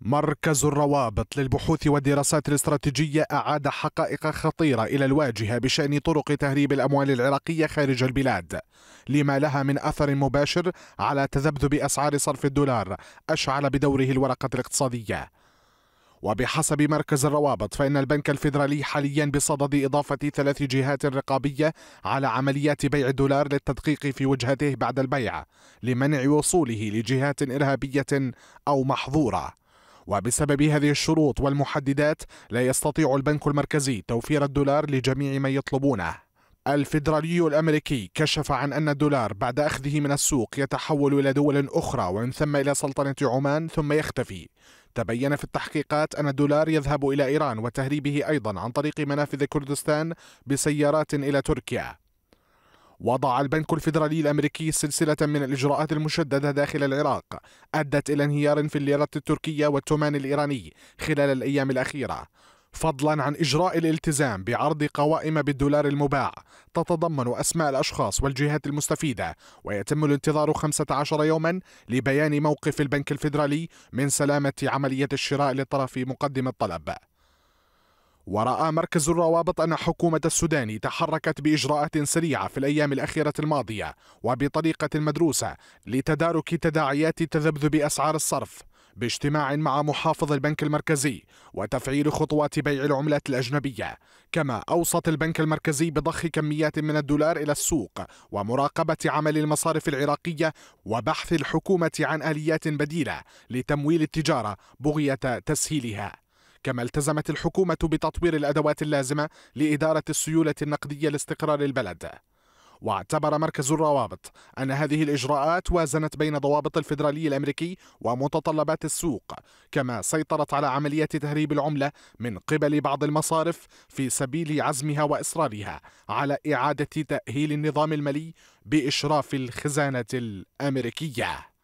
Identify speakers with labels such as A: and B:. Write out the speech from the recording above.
A: مركز الروابط للبحوث والدراسات الاستراتيجية أعاد حقائق خطيرة إلى الواجهة بشأن طرق تهريب الأموال العراقية خارج البلاد لما لها من أثر مباشر على تذبذب أسعار صرف الدولار أشعل بدوره الورقة الاقتصادية وبحسب مركز الروابط فإن البنك الفيدرالي حاليا بصدد إضافة ثلاث جهات رقابية على عمليات بيع الدولار للتدقيق في وجهته بعد البيع لمنع وصوله لجهات إرهابية أو محظورة وبسبب هذه الشروط والمحددات لا يستطيع البنك المركزي توفير الدولار لجميع من يطلبونه الفيدرالي الامريكي كشف عن ان الدولار بعد اخذه من السوق يتحول الى دول اخرى ومن ثم الى سلطنه عمان ثم يختفي. تبين في التحقيقات ان الدولار يذهب الى ايران وتهريبه ايضا عن طريق منافذ كردستان بسيارات الى تركيا. وضع البنك الفيدرالي الأمريكي سلسلة من الإجراءات المشددة داخل العراق أدت إلى انهيار في الليرة التركية والتومان الإيراني خلال الأيام الأخيرة فضلا عن إجراء الالتزام بعرض قوائم بالدولار المباع تتضمن أسماء الأشخاص والجهات المستفيدة ويتم الانتظار 15 يوما لبيان موقف البنك الفيدرالي من سلامة عملية الشراء للطرف مقدم الطلب ورأى مركز الروابط أن حكومة السودان تحركت بإجراءات سريعة في الأيام الأخيرة الماضية وبطريقة مدروسة لتدارك تداعيات تذبذب أسعار الصرف باجتماع مع محافظ البنك المركزي وتفعيل خطوات بيع العملات الأجنبية كما أوصت البنك المركزي بضخ كميات من الدولار إلى السوق ومراقبة عمل المصارف العراقية وبحث الحكومة عن آليات بديلة لتمويل التجارة بغية تسهيلها كما التزمت الحكومة بتطوير الأدوات اللازمة لإدارة السيولة النقدية لاستقرار البلد واعتبر مركز الروابط أن هذه الإجراءات وازنت بين ضوابط الفيدرالي الأمريكي ومتطلبات السوق كما سيطرت على عملية تهريب العملة من قبل بعض المصارف في سبيل عزمها وإصرارها على إعادة تأهيل النظام المالي بإشراف الخزانة الأمريكية